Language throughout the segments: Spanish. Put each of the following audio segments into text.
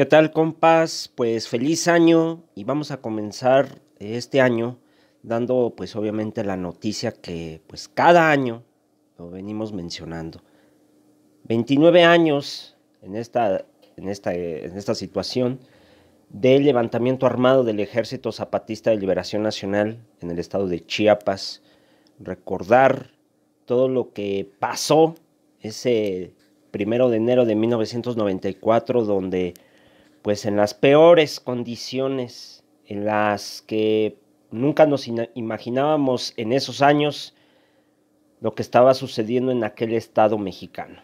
¿Qué tal compas? Pues feliz año y vamos a comenzar eh, este año dando pues obviamente la noticia que pues cada año lo venimos mencionando. 29 años en esta, en esta, en esta situación del levantamiento armado del Ejército Zapatista de Liberación Nacional en el estado de Chiapas. Recordar todo lo que pasó ese primero de enero de 1994 donde pues en las peores condiciones, en las que nunca nos imaginábamos en esos años lo que estaba sucediendo en aquel estado mexicano.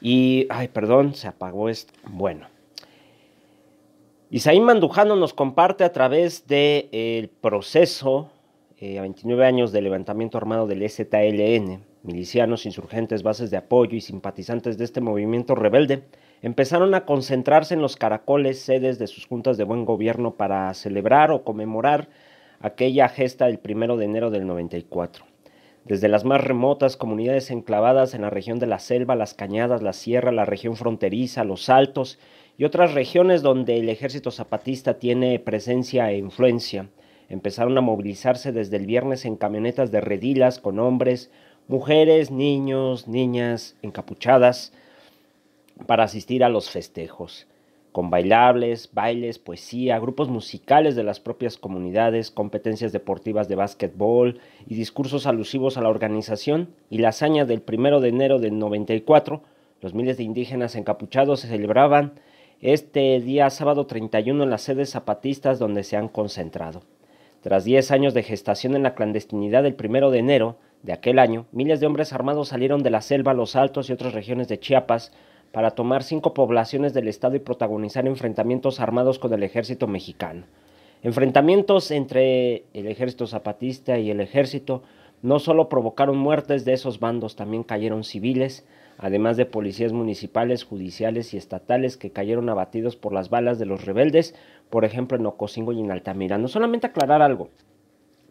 Y, ay, perdón, se apagó esto. Bueno. Isaí Mandujano nos comparte a través del de, eh, el proceso eh, a 29 años de levantamiento armado del STLN, e milicianos, insurgentes, bases de apoyo y simpatizantes de este movimiento rebelde, empezaron a concentrarse en los caracoles, sedes de sus juntas de buen gobierno para celebrar o conmemorar aquella gesta del primero de enero del 94. Desde las más remotas comunidades enclavadas en la región de la selva, las cañadas, la sierra, la región fronteriza, los altos y otras regiones donde el ejército zapatista tiene presencia e influencia, empezaron a movilizarse desde el viernes en camionetas de redilas con hombres, mujeres, niños, niñas encapuchadas, para asistir a los festejos, con bailables, bailes, poesía, grupos musicales de las propias comunidades, competencias deportivas de básquetbol y discursos alusivos a la organización y la hazaña del 1 de enero del 94, los miles de indígenas encapuchados se celebraban este día sábado 31 en las sedes zapatistas donde se han concentrado. Tras 10 años de gestación en la clandestinidad del 1 de enero de aquel año, miles de hombres armados salieron de la selva los altos y otras regiones de Chiapas para tomar cinco poblaciones del estado y protagonizar enfrentamientos armados con el ejército mexicano. Enfrentamientos entre el ejército zapatista y el ejército no solo provocaron muertes de esos bandos, también cayeron civiles, además de policías municipales, judiciales y estatales que cayeron abatidos por las balas de los rebeldes, por ejemplo en Ocosingo y en Altamirano. Solamente aclarar algo,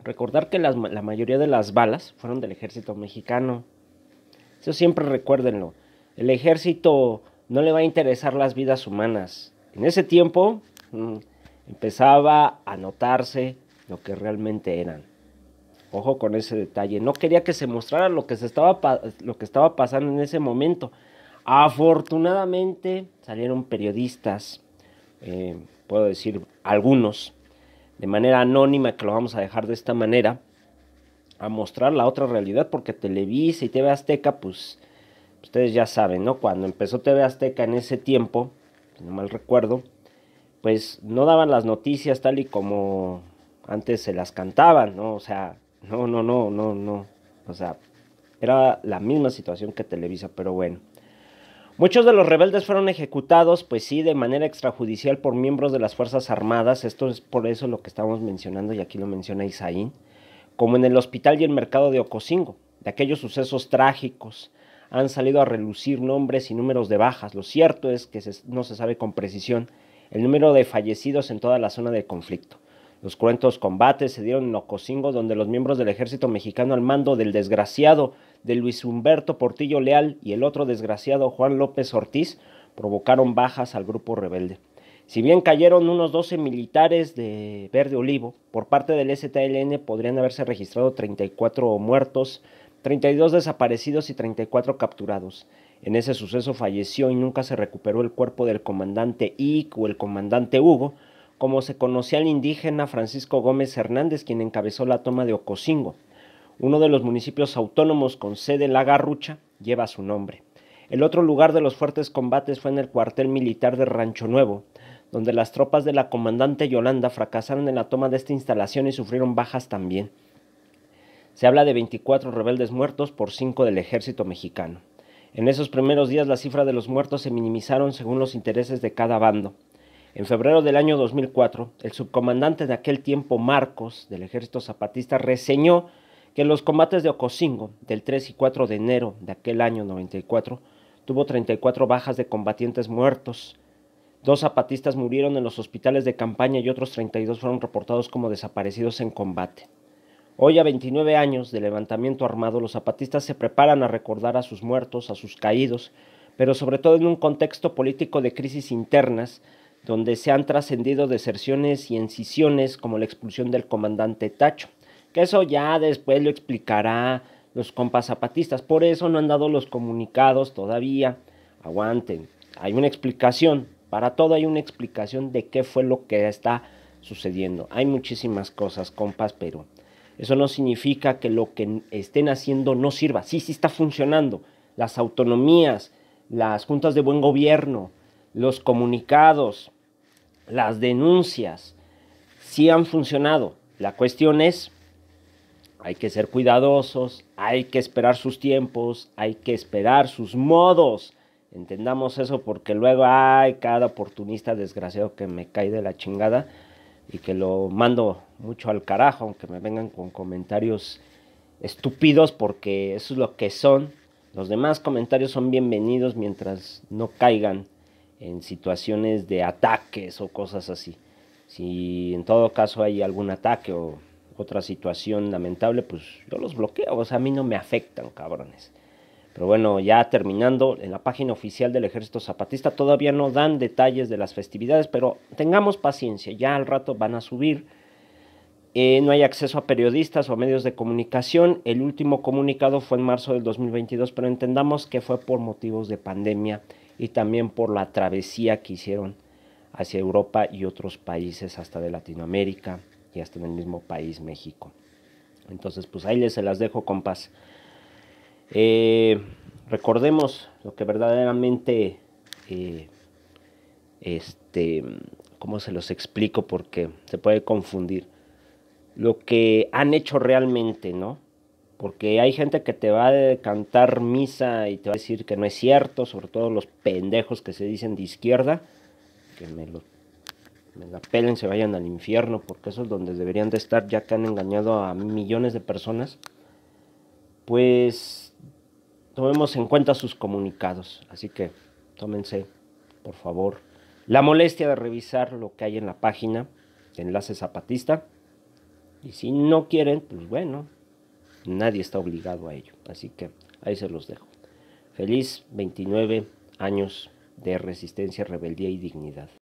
recordar que la mayoría de las balas fueron del ejército mexicano. Eso siempre recuérdenlo el ejército no le va a interesar las vidas humanas. En ese tiempo mm, empezaba a notarse lo que realmente eran. Ojo con ese detalle. No quería que se mostrara lo que, se estaba, lo que estaba pasando en ese momento. Afortunadamente salieron periodistas, eh, puedo decir algunos, de manera anónima, que lo vamos a dejar de esta manera, a mostrar la otra realidad, porque Televisa y TV Azteca, pues ustedes ya saben, ¿no? Cuando empezó TV Azteca en ese tiempo, si no mal recuerdo, pues no daban las noticias tal y como antes se las cantaban, ¿no? O sea, no, no, no, no, no. O sea, era la misma situación que Televisa, pero bueno. Muchos de los rebeldes fueron ejecutados, pues sí, de manera extrajudicial por miembros de las Fuerzas Armadas. Esto es por eso lo que estamos mencionando, y aquí lo menciona Isaín, como en el hospital y el mercado de Ocosingo, de aquellos sucesos trágicos han salido a relucir nombres y números de bajas. Lo cierto es que no se sabe con precisión el número de fallecidos en toda la zona de conflicto. Los cruentos combates se dieron en Ocosingo, donde los miembros del ejército mexicano al mando del desgraciado de Luis Humberto Portillo Leal y el otro desgraciado Juan López Ortiz provocaron bajas al grupo rebelde. Si bien cayeron unos 12 militares de Verde Olivo, por parte del STLN podrían haberse registrado 34 muertos 32 desaparecidos y 34 capturados. En ese suceso falleció y nunca se recuperó el cuerpo del comandante Ick o el comandante Hugo, como se conocía al indígena Francisco Gómez Hernández, quien encabezó la toma de Ocosingo. Uno de los municipios autónomos con sede La Garrucha lleva su nombre. El otro lugar de los fuertes combates fue en el cuartel militar de Rancho Nuevo, donde las tropas de la comandante Yolanda fracasaron en la toma de esta instalación y sufrieron bajas también. Se habla de 24 rebeldes muertos por 5 del ejército mexicano. En esos primeros días la cifra de los muertos se minimizaron según los intereses de cada bando. En febrero del año 2004, el subcomandante de aquel tiempo, Marcos, del ejército zapatista, reseñó que en los combates de Ocosingo, del 3 y 4 de enero de aquel año 94, tuvo 34 bajas de combatientes muertos. Dos zapatistas murieron en los hospitales de campaña y otros 32 fueron reportados como desaparecidos en combate. Hoy, a 29 años de levantamiento armado, los zapatistas se preparan a recordar a sus muertos, a sus caídos, pero sobre todo en un contexto político de crisis internas, donde se han trascendido deserciones y incisiones como la expulsión del comandante Tacho, que eso ya después lo explicará los compas zapatistas, por eso no han dado los comunicados todavía, aguanten, hay una explicación, para todo hay una explicación de qué fue lo que está sucediendo, hay muchísimas cosas compas, pero eso no significa que lo que estén haciendo no sirva. Sí, sí está funcionando. Las autonomías, las juntas de buen gobierno, los comunicados, las denuncias, sí han funcionado. La cuestión es, hay que ser cuidadosos, hay que esperar sus tiempos, hay que esperar sus modos. Entendamos eso porque luego hay cada oportunista desgraciado que me cae de la chingada y que lo mando mucho al carajo, aunque me vengan con comentarios estúpidos, porque eso es lo que son. Los demás comentarios son bienvenidos mientras no caigan en situaciones de ataques o cosas así. Si en todo caso hay algún ataque o otra situación lamentable, pues yo los bloqueo. O sea, a mí no me afectan, cabrones. Pero bueno, ya terminando, en la página oficial del Ejército Zapatista todavía no dan detalles de las festividades, pero tengamos paciencia, ya al rato van a subir. Eh, no hay acceso a periodistas o a medios de comunicación. El último comunicado fue en marzo del 2022, pero entendamos que fue por motivos de pandemia y también por la travesía que hicieron hacia Europa y otros países, hasta de Latinoamérica y hasta en el mismo país, México. Entonces, pues ahí les se las dejo, compas. Eh, recordemos lo que verdaderamente, eh, este, ¿cómo se los explico? Porque se puede confundir. Lo que han hecho realmente, ¿no? Porque hay gente que te va a cantar misa y te va a decir que no es cierto, sobre todo los pendejos que se dicen de izquierda, que me lo, me la pelen, se vayan al infierno, porque eso es donde deberían de estar, ya que han engañado a millones de personas. Pues tomemos en cuenta sus comunicados. Así que tómense, por favor, la molestia de revisar lo que hay en la página de Enlace Zapatista. Y si no quieren, pues bueno, nadie está obligado a ello. Así que ahí se los dejo. Feliz 29 años de resistencia, rebeldía y dignidad.